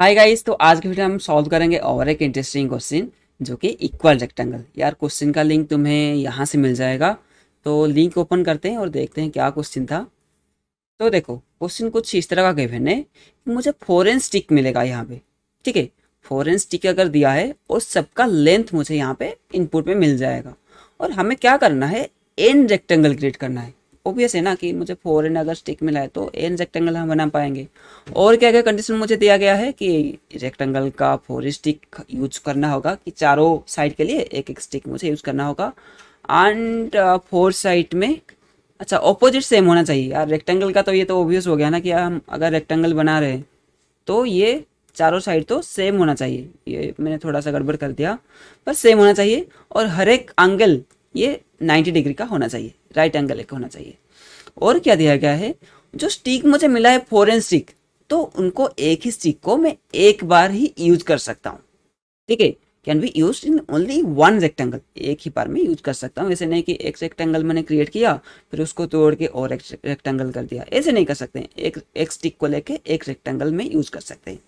hi guys तो आज के वीडियो हम सॉल्व करेंगे और एक इंटरेस्टिंग क्वेश्चन जो कि इक्वल रेक्टेंगल यार क्वेश्चन का लिंक तुम्हें यहाँ से मिल जाएगा तो लिंक ओपन करते हैं और देखते हैं क्या क्वेश्चन था तो देखो क्वेश्चन कुछ इस तरह का गिवन है मुझे फोरन स्टिक मिलेगा यहाँ पे ठीक है फॉरेन स्टिक अगर दिया है और सबका लेंथ मुझे यहाँ पे इनपुट में मिल जाएगा और हमें क्या करना है एन रेक्टेंगल क्रिएट करना है ओबियस है ना कि मुझे फोर एन अगर स्टिक मिला है तो एन रेक्टेंगल हम बना पाएंगे और क्या क्या कंडीशन मुझे दिया गया है कि रेक्टेंगल का फोर स्टिक यूज करना होगा कि चारों साइड के लिए एक एक स्टिक मुझे यूज करना होगा एंड फोर साइड में अच्छा ऑपोजिट सेम होना चाहिए यार रेक्टेंगल का तो ये तो ओबियस हो गया ना कि हम अगर रेक्टेंगल बना रहे हैं तो ये चारों साइड तो सेम होना चाहिए ये मैंने थोड़ा सा गड़बड़ कर दिया पर सेम होना चाहिए और हर एक एंगल ये 90 डिग्री का होना चाहिए राइट एंगल एक होना चाहिए और क्या दिया गया है जो स्टिक मुझे मिला है फॉरेन स्टिक तो उनको एक ही स्टिक को मैं एक बार ही यूज कर सकता हूँ ठीक है can be use in only one rectangle एक ही बार में यूज कर सकता हूँ ऐसे नहीं कि एक रेक्टेंगल मैंने क्रिएट किया फिर उसको तोड़ के और एक रेक्टेंगल कर दिया ऐसे नहीं कर सकते एक एक स्टिक को लेके एक रेक्टेंगल में यूज कर सकते हैं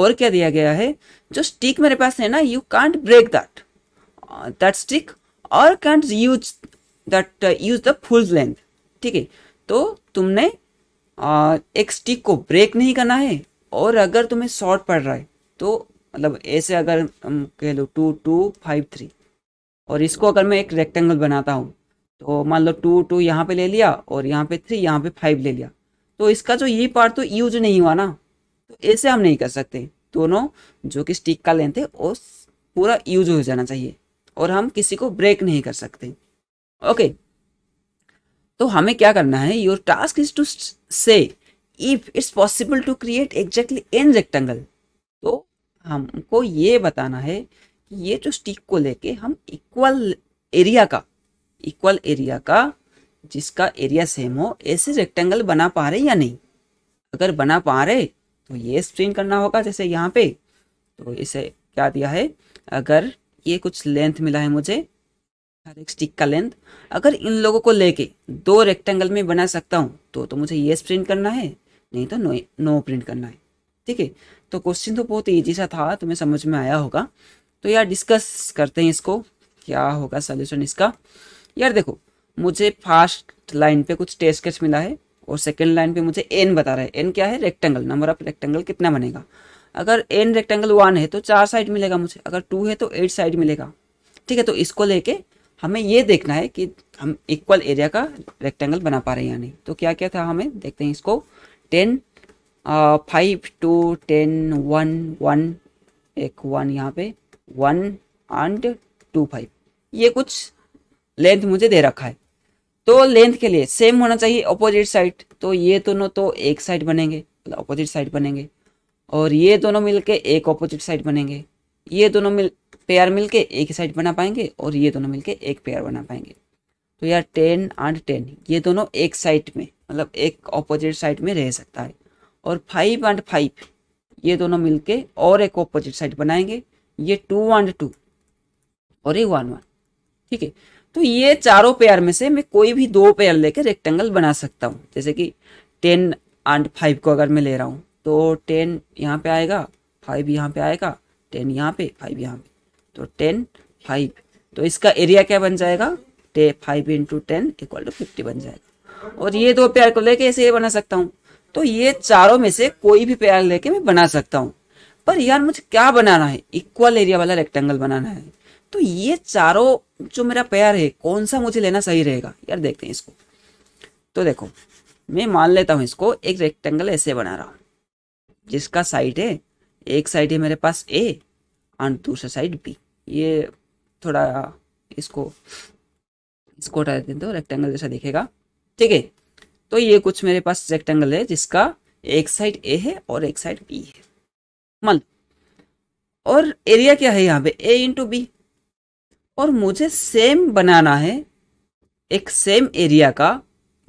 और क्या दिया गया है जो स्टिक मेरे पास है ना you can't break that that stick और can't use that use the full length ठीक है तो तुमने uh, एक स्टिक को ब्रेक नहीं करना है और अगर तुम्हें शॉर्ट पड़ रहा है तो मतलब ऐसे अगर कह लो टू टू फाइव थ्री और इसको अगर मैं एक रेक्टेंगल बनाता हूँ तो मान लो टू टू यहाँ पे ले लिया और यहाँ पे थ्री यहाँ पे फाइव ले लिया तो इसका जो ये पार्ट तो यूज नहीं हुआ ना तो ऐसे हम नहीं कर सकते दोनों जो कि स्टिक का लेंथ है वो पूरा यूज हो जाना चाहिए और हम किसी को ब्रेक नहीं कर सकते ओके तो हमें क्या करना है your task is to say if it's possible to create exactly an rectangle तो हमको ये बताना है कि ये जो स्टिक को लेके हम इक्वल एरिया का इक्वल एरिया का जिसका एरिया सेम हो ऐसे रेक्टेंगल बना पा रहे या नहीं अगर बना पा रहे तो ये स्ट्रेन करना होगा जैसे यहाँ पे तो इसे क्या दिया है अगर ये कुछ लेंथ मिला है मुझे हर एक स्टिक का लेंथ अगर इन लोगों को लेके दो रेक्टेंगल में बना सकता हूँ तो तो मुझे येस प्रिंट करना है नहीं तो नो नो प्रिंट करना है ठीक है तो क्वेश्चन तो बहुत ईजी सा था तुम्हें समझ में आया होगा तो यार डिस्कस करते हैं इसको क्या होगा सोल्यूशन इसका यार देखो मुझे फर्स्ट लाइन पे कुछ टेस्ट स्केच मिला है और सेकेंड लाइन पे मुझे एन बता रहा है एन क्या है रेक्टेंगल नंबर ऑफ रेक्टेंगल कितना बनेगा अगर एन रेक्टेंगल वन है तो चार साइड मिलेगा मुझे अगर टू है तो एट साइड मिलेगा ठीक है तो इसको लेके हमें ये देखना है कि हम इक्वल एरिया का रेक्टेंगल बना पा रहे हैं या नहीं तो क्या क्या था हमें देखते हैं इसको ten five two ten one one एक वन यहाँ पे वन एंड टू फाइव ये कुछ लेंथ मुझे दे रखा है तो लेंथ के लिए सेम होना चाहिए अपोजिट साइड तो ये दोनों तो, तो एक साइड बनेंगे अपोजिट मतलब साइड बनेंगे और ये दोनों मिलके एक ऑपोजिट साइड बनेंगे ये दोनों मिल पेयर मिलके एक साइड बना पाएंगे और ये दोनों मिलके एक पेयर बना पाएंगे तो यार टेन एंड टेन ये दोनों एक साइड में मतलब एक ऑपोजिट साइड में रह सकता है और फाइव एंड फाइव ये दोनों मिलके और एक ऑपोजिट साइड बनाएंगे ये टू एंड टू और ये वन वन ठीक है तो ये चारों पेयर में से मैं कोई भी दो पेयर लेकर रेक्टेंगल बना सकता हूँ जैसे कि टेन एंड फाइव को अगर मैं ले रहा हूँ तो टेन यहाँ पे आएगा फाइव यहाँ पे आएगा टेन यहाँ पे फाइव यहाँ पे तो टेन फाइव तो इसका एरिया क्या बन जाएगा ten five into ten equal to fifty बन जाएगा और ये दो पेयर को लेके ऐसे बना सकता हूँ तो ये चारों में से कोई भी पेयर लेके मैं बना सकता हूँ पर यार मुझे क्या बनाना है इक्वल एरिया वाला रेक्टेंगल बनाना है तो ये चारों जो मेरा पेयर है कौन सा मुझे लेना सही रहेगा यार देखते हैं इसको तो देखो मैं मान लेता हूँ इसको एक रेक्टेंगल ऐसे बना रहा हूँ जिसका साइड है एक साइड है मेरे पास ए और दूसरा साइड बी ये थोड़ा इसको इसको हटा देते हैं तो रेक्टेंगल जैसा दिखेगा ठीक है तो ये कुछ मेरे पास रेक्टेंगल है जिसका एक साइड ए है और एक साइड बी है मान और एरिया क्या है यहाँ पे ए इंटू बी और मुझे सेम बनाना है एक सेम एरिया का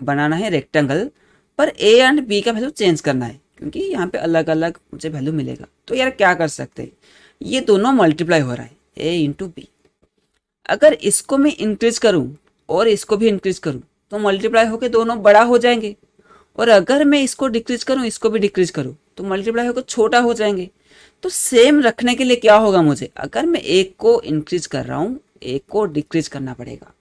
बनाना है रेक्टेंगल पर ए एंड बी का वैल्यू चेंज करना है क्योंकि यहाँ पे अलग अलग मुझे वैल्यू मिलेगा तो यार क्या कर सकते हैं ये दोनों मल्टीप्लाई हो रहा है ए इंटू बी अगर इसको मैं इंक्रीज करूँ और इसको भी इंक्रीज करूँ तो मल्टीप्लाई होकर दोनों बड़ा हो जाएंगे और अगर मैं इसको डिक्रीज करूँ इसको भी डिक्रीज करूँ तो मल्टीप्लाई होकर छोटा हो जाएंगे तो सेम रखने के लिए क्या होगा मुझे अगर मैं एक को इंक्रीज कर रहा हूँ एक को डिक्रीज करना पड़ेगा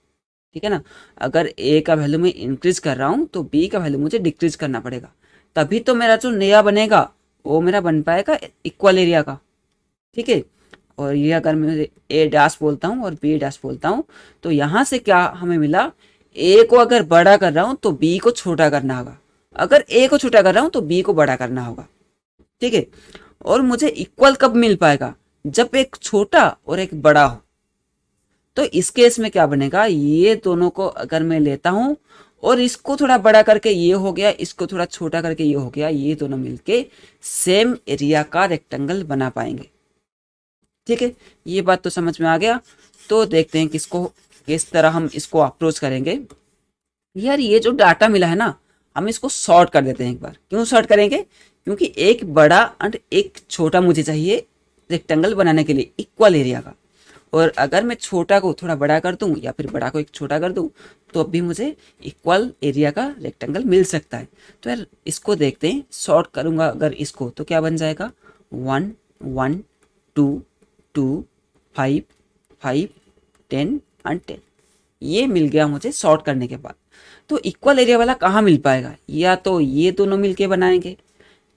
ठीक है ना अगर ए का वैल्यू मैं इंक्रीज कर रहा हूँ तो बी का वैल्यू मुझे डिक्रीज करना पड़ेगा तभी तो मेरा जो नया बनेगा वो मेरा बन पाएगा इक्वल एरिया का ठीक है और ये अगर मैं ए डैश बोलता हूँ और बी डैश बोलता हूँ तो यहाँ से क्या हमें मिला ए को अगर बड़ा कर रहा हूँ तो बी को छोटा करना होगा अगर ए को छोटा कर रहा हूँ तो बी को बड़ा करना होगा ठीक है और मुझे इक्वल कब मिल पाएगा जब एक छोटा और एक बड़ा हो तो इस केस में क्या बनेगा ये दोनों को अगर मैं लेता हूँ और इसको थोड़ा बड़ा करके ये हो गया इसको थोड़ा छोटा करके ये हो गया ये दोनों मिलके सेम एरिया का रेक्टेंगल बना पाएंगे ठीक है ये बात तो समझ में आ गया तो देखते हैं किसको किस तरह हम इसको अप्रोच करेंगे यार ये जो डाटा मिला है ना हम इसको शॉर्ट कर देते हैं एक बार क्यों शॉर्ट करेंगे क्योंकि एक बड़ा एंड एक छोटा मुझे चाहिए रेक्टेंगल बनाने के लिए इक्वल एरिया का और अगर मैं छोटा को थोड़ा बड़ा कर दूं या फिर बड़ा को एक छोटा कर दूं तो अब भी मुझे इक्वल एरिया का रेक्टेंगल मिल सकता है तो यार इसको देखते हैं शॉर्ट करूंगा अगर इसको तो क्या बन जाएगा one one two two five five ten and ten ये मिल गया मुझे शॉर्ट करने के बाद तो इक्वल एरिया वाला कहाँ मिल पाएगा या तो ये दोनों मिलके बनाएंगे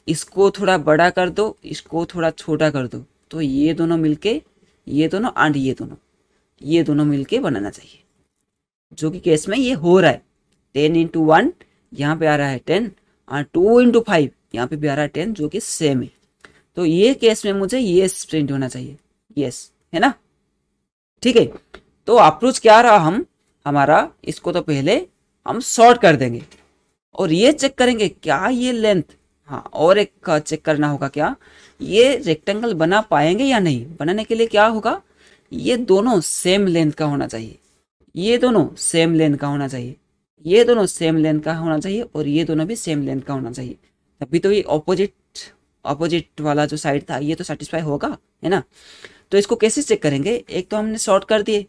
इसको थोड़ा बड़ा कर दो इसको थोड़ा छोटा कर दो तो ये दोनों मिलके ये दोनों एंड ये दोनों ये दोनों मिलके बनाना चाहिए जो कि केस में ये हो रहा है टेन इंटू वन यहाँ पे आ रहा है टेन और टू इंटू फाइव यहाँ पे भी आ रहा है टेन जो कि सेम है तो ये केस में मुझे ये प्रिंट होना चाहिए यस है ना ठीक है तो अप्रोच क्या रहा हम हमारा इसको तो पहले हम शॉर्ट कर देंगे और ये चेक करेंगे क्या ये लेंथ हाँ और एक चेक करना होगा क्या ये रेक्टेंगल बना पाएंगे या नहीं बनाने के लिए क्या होगा ये दोनों सेम लेंथ का होना चाहिए ये दोनों सेम लेंथ का होना चाहिए ये दोनों सेम लेंथ का होना चाहिए और ये दोनों भी सेम लेंथ का होना चाहिए तभी तो ये ऑपोजिट ऑपोजिट वाला जो साइड था ये तो सेटिस्फाई होगा है ना तो इसको कैसे चेक करेंगे एक तो हमने शॉर्ट कर दिए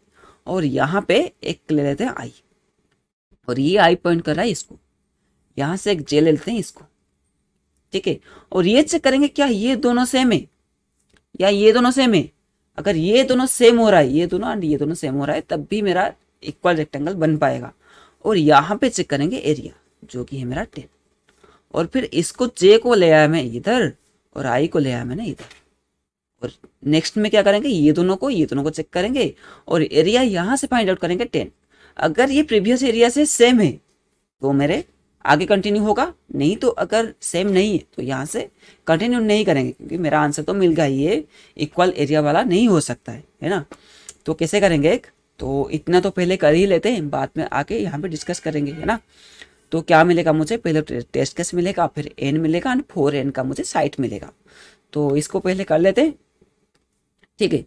और यहाँ पे एक ले लेते हैं आई और ये आई पॉइंट कर रहा है इसको यहाँ से एक जे ले लेते हैं इसको ठीक है और ये चेक करेंगे क्या ये दोनों सेम है या ये दोनों सेम है अगर ये दोनों सेम हो रहा है ये दोनों एंड ये दोनों सेम हो रहा है तब भी मेरा इक्वल रेक्टेंगल बन पाएगा और यहाँ पे चेक करेंगे एरिया जो कि है मेरा टेन और फिर इसको जे को ले आया मैं इधर और आई को ले आया मैंने इधर और नेक्स्ट में क्या करेंगे ये दोनों को ये दोनों को चेक करेंगे और एरिया यहाँ से फाइंड आउट करेंगे टेन अगर ये प्रीवियस एरिया से सेम है तो मेरे आगे कंटिन्यू होगा नहीं तो अगर सेम नहीं है तो यहाँ से कंटिन्यू नहीं करेंगे क्योंकि मेरा आंसर तो मिल गया ये इक्वल एरिया वाला नहीं हो सकता है है ना तो कैसे करेंगे एक तो इतना तो पहले कर ही लेते हैं बाद में आके यहाँ पे डिस्कस करेंगे है ना तो क्या मिलेगा मुझे पहले टेस्ट केस मिलेगा फिर एन मिलेगा एंड फोर एन का मुझे साइट मिलेगा तो इसको पहले कर लेते हैं ठीक है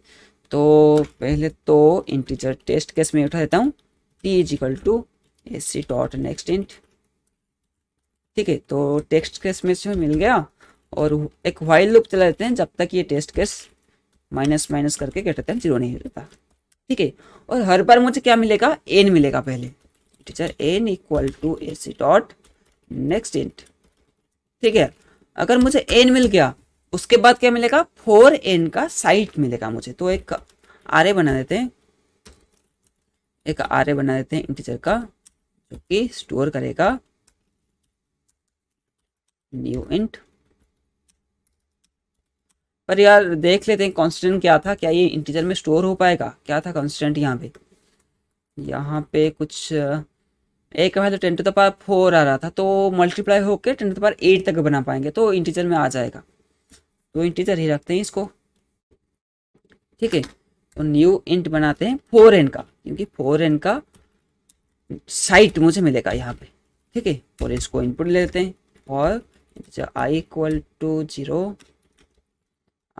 तो पहले तो इंटीजर टेस्ट केस में उठा देता हूँ T is equal to A C dot next int ठीक है तो टेक्स्ट केस में से मिल गया और एक वाइल लूप चला देते हैं जब तक ये टेस्ट केस माइनस माइनस करके कहते हैं जीरो नहीं रहता ठीक है और हर बार मुझे क्या मिलेगा एन मिलेगा पहले teacher N equal to A C dot next int ठीक है अगर मुझे एन मिल गया उसके बाद क्या मिलेगा फोर एन का साइट मिलेगा मुझे तो एक ए बना देते हैं एक ए बना देते हैं इंटीजर का जो कि स्टोर करेगा न्यू इंट पर यार देख लेते हैं कॉन्स्टेंट क्या था क्या ये इंटीजर में स्टोर हो पाएगा क्या था कॉन्स्टेंट यहाँ पे यहाँ पे कुछ एक है तो टेन टू दावर फोर आ रहा था तो मल्टीप्लाई होकर टेन टू दावर एट तक बना पाएंगे तो इंटीजर में आ जाएगा तो इंटीजर ही रखते हैं इसको ठीक है तो न्यू इंट बनाते हैं फोर एन का क्योंकि फोर एन का साइट मुझे मिलेगा यहाँ पे ठीक है और इसको इनपुट ले लेते हैं और I equal to zero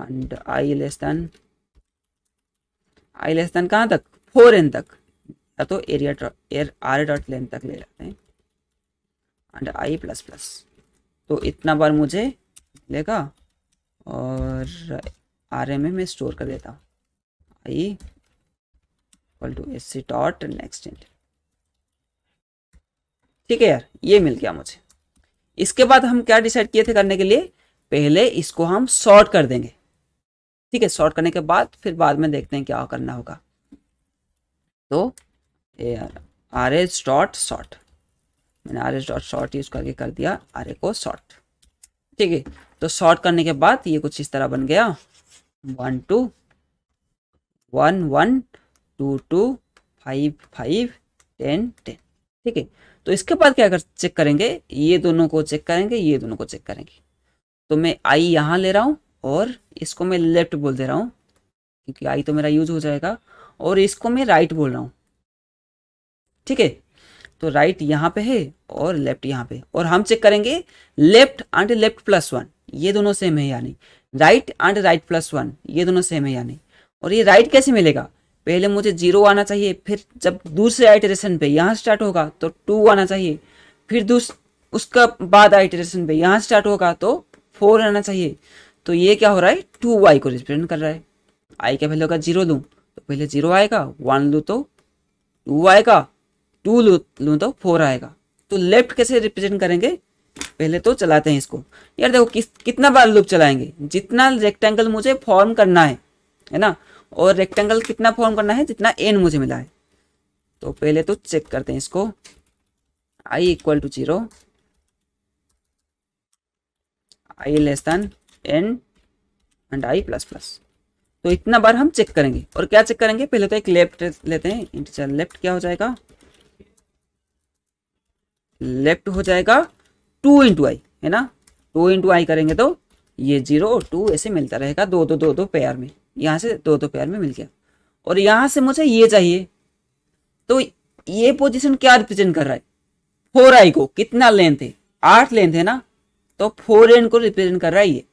and I less than I less than कहाँ तक फोर एन तक या तो area air R dot len तक ले जाते हैं एंड आई प्लस प्लस तो इतना बार मुझे मिलेगा और आर एम में स्टोर कर देता हूँ I equal to S C dot next int ठीक है यार ये मिल गया मुझे इसके बाद हम क्या डिसाइड किए थे करने के लिए पहले इसको हम सॉर्ट कर देंगे ठीक है शॉर्ट करने के बाद फिर बाद में देखते हैं क्या करना होगा तो आर एस डॉट शॉर्ट मैंने R S dot sort use करके कर दिया आर ए को शॉर्ट ठीक है तो शॉर्ट करने के बाद ये कुछ इस तरह बन गया one two one one two two five five ten ten ठीक है तो इसके बाद क्या कर चेक करेंगे ये दोनों को चेक करेंगे ये दोनों को चेक करेंगे तो मैं आई यहाँ ले रहा हूँ और इसको मैं लेफ्ट बोल दे रहा हूँ क्योंकि आई तो मेरा यूज हो जाएगा और इसको मैं राइट बोल रहा हूँ ठीक है तो राइट यहाँ पे है और लेफ्ट यहाँ पे और हम चेक करेंगे left and left plus one ये दोनों सेम है यानी right and right plus one ये दोनों सेम है यानी और ये राइट कैसे मिलेगा पहले मुझे जीरो आना चाहिए फिर जब दूसरे आइटरेशन पे यहाँ स्टार्ट होगा तो टू आना चाहिए फिर दूस उसका बाद आइटरेशन पे यहाँ स्टार्ट होगा तो फोर आना चाहिए तो ये क्या हो रहा है टू वाई को रिप्रेजेंट कर रहा है आई का वैल्यू का जीरो लूँ तो पहले जीरो आएगा वन लूँ तो टू आएगा टू लू लूँ तो फोर आएगा तो लेफ्ट कैसे रिप्रेजेंट करेंगे पहले तो चलाते हैं इसको यार देखो किस कितना बार लूप चलाएंगे जितना रेक्टेंगल मुझे फॉर्म करना है है ना और रेक्टेंगल कितना फॉर्म करना है जितना एन मुझे मिला है तो पहले तो चेक करते हैं इसको i equal to zero i less than n and i plus plus तो इतना बार हम चेक करेंगे और क्या चेक करेंगे पहले तो एक लेफ्ट लेते हैं इंटीजर लेफ्ट क्या हो जाएगा लेफ्ट हो जाएगा टू इंटू आई है ना टू इंटू आई करेंगे तो ये जीरो और टू ऐसे मिलता रहेगा दो दो दो दो पेयर में यहाँ से दो दो पेयर में मिल गया और यहाँ से मुझे ये चाहिए तो ये पोजिशन क्या रिप्रेजेंट कर रहा है फोर आई को कितना लेंथ है आठ लेंथ है ना तो फोर एन को रिप्रेजेंट कर रहा है ये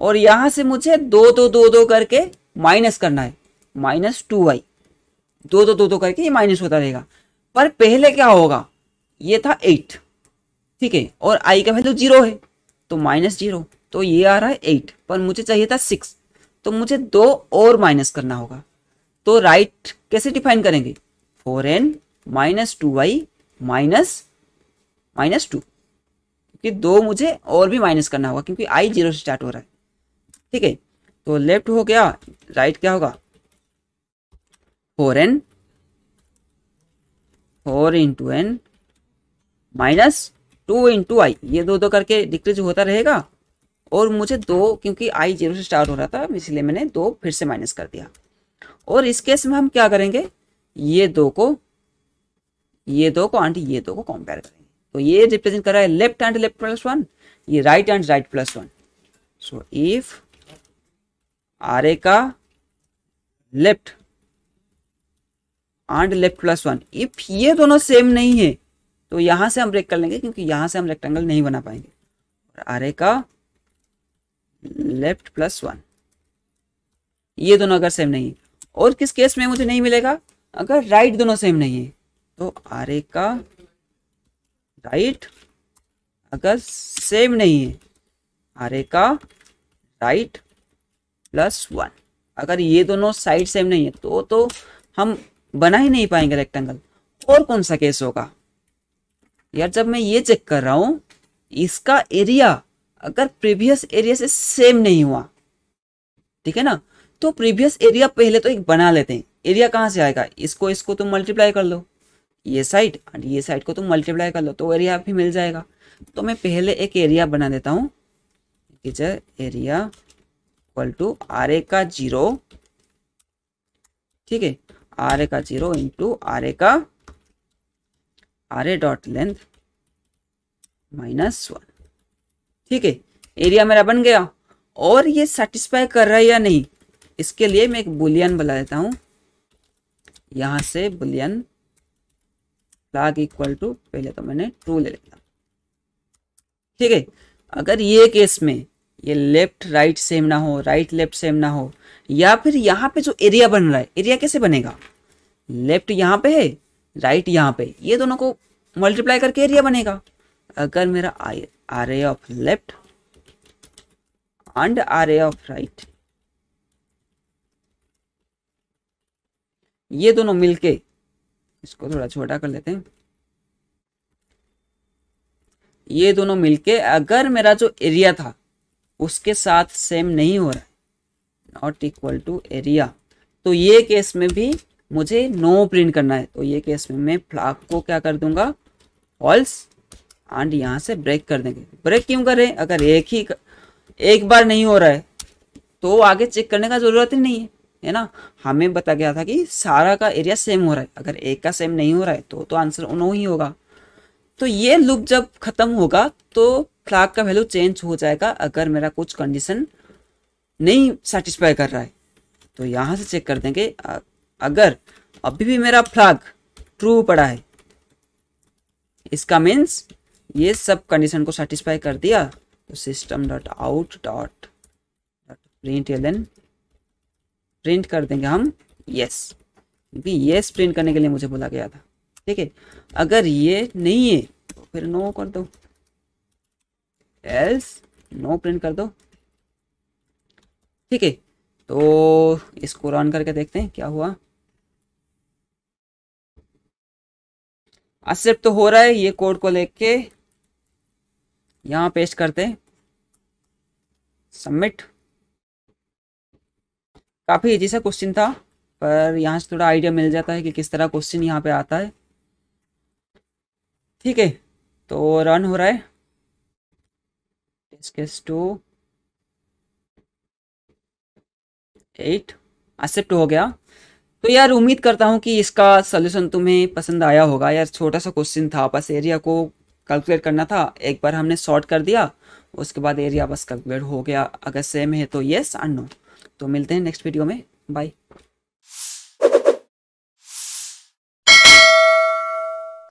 और यहां से मुझे दो दो दो दो करके माइनस करना है माइनस टू वाई दो दो दो दो करके ये माइनस होता रहेगा पर पहले क्या होगा ये था एट ठीक है और आई का वैल्यू जीरो है तो माइनस जीरो तो ये आ रहा है एट पर मुझे चाहिए था सिक्स तो मुझे दो और माइनस करना होगा तो राइट कैसे डिफाइन करेंगे four n minus two y minus minus two क्योंकि दो मुझे और भी माइनस करना होगा क्योंकि आई जीरो से स्टार्ट हो रहा है ठीक है तो लेफ्ट हो गया राइट क्या होगा four n four into n minus two into i ये दो दो करके डिक्रीज होता रहेगा और मुझे दो क्योंकि आई जीरो से स्टार्ट हो रहा था इसलिए मैंने दो फिर से माइनस कर दिया और इस केस में हम क्या करेंगे ये दो को ये दो को आंटी ये दो को कंपेयर करेंगे तो ये रिप्रेजेंट कर रहा है left and left plus one ये right and right plus one so if array का left and left plus one if ये दोनों सेम नहीं है तो यहां से हम ब्रेक कर लेंगे क्योंकि यहां से हम रेक्टेंगल नहीं बना पाएंगे और आर ए का लेफ्ट प्लस वन ये दोनों अगर सेम नहीं है और किस केस में मुझे नहीं मिलेगा अगर राइट दोनों सेम नहीं है तो आर ए का राइट अगर सेम नहीं है आर ए का राइट प्लस वन अगर ये दोनों साइड सेम नहीं है तो तो हम बना ही नहीं पाएंगे रेक्टेंगल और कौन सा केस होगा यार जब मैं ये चेक कर रहा हूं इसका एरिया अगर प्रीवियस एरिया से सेम नहीं हुआ ठीक है ना तो प्रीवियस एरिया पहले तो एक बना लेते हैं एरिया कहाँ से आएगा इसको इसको तुम मल्टीप्लाई कर लो ये साइड और ये साइड को तुम मल्टीप्लाई कर लो तो एरिया भी मिल जाएगा तो मैं पहले एक एरिया बना देता हूँ area equal to array का जीरो ठीक है आर ए का जीरो इंटू आर ए का array dot length minus one ठीक है एरिया मेरा बन गया और ये सेटिस्फाई कर रहा है या नहीं इसके लिए मैं एक बुलियन बुला देता हूं यहां से बुलियन लाग इक्वल टू पहले तो मैंने ट्रू ले लिया ठीक है अगर ये केस में ये लेफ्ट राइट सेम ना हो राइट लेफ्ट सेम ना हो या फिर यहाँ पे जो एरिया बन रहा है एरिया कैसे बनेगा लेफ्ट यहाँ पे है राइट यहाँ पे ये दोनों को मल्टीप्लाई करके एरिया बनेगा अगर मेरा r of left and r of right ये दोनों मिलके इसको थोड़ा छोटा कर लेते हैं ये दोनों मिलके अगर मेरा जो एरिया था उसके साथ सेम नहीं हो रहा है नॉट इक्वल टू एरिया तो ये केस में भी मुझे नो प्रिंट करना है तो ये केस में मैं फ्लाक को क्या कर दूंगा फॉल्स एंड यहाँ से ब्रेक कर देंगे ब्रेक क्यों कर रहे हैं अगर एक ही कर, एक बार नहीं हो रहा है तो आगे चेक करने का ज़रूरत ही नहीं है है ना हमें बता गया था कि सारा का एरिया सेम हो रहा है अगर एक का सेम नहीं हो रहा है तो तो आंसर नो ही होगा तो ये लूप जब खत्म होगा तो फ्लाग का वैल्यू चेंज हो जाएगा अगर मेरा कुछ कंडीशन नहीं सेटिस्फाई कर रहा है तो यहाँ से चेक कर देंगे अगर अभी भी मेरा फ्लाग ट्रू पड़ा है इसका मीन्स ये सब कंडीशन को सेटिस्फाई कर दिया तो system dot out dot dot print ln print कर देंगे हम यस क्योंकि यस प्रिंट करने के लिए मुझे बोला गया था ठीक है अगर ये नहीं है तो फिर नो कर दो एल्स नो प्रिंट कर दो ठीक है तो इसको रन करके देखते हैं क्या हुआ एक्सेप्ट तो हो रहा है ये कोड को लेके यहां पेस्ट करते हैं सबमिट काफ़ी जैसा क्वेश्चन था पर यहाँ से थोड़ा आइडिया मिल जाता है कि किस तरह क्वेश्चन यहाँ पे आता है ठीक है तो रन हो रहा है टेस्ट टू एट एक्सेप्ट हो गया तो यार उम्मीद करता हूँ कि इसका सोल्यूशन तुम्हें पसंद आया होगा यार छोटा सा क्वेश्चन था बस एरिया को कैलकुलेट करना था एक बार हमने सॉर्ट कर दिया उसके बाद एरिया बस कैलकुलेट हो गया अगर सेम है तो येस और नो तो मिलते हैं नेक्स्ट वीडियो में बाय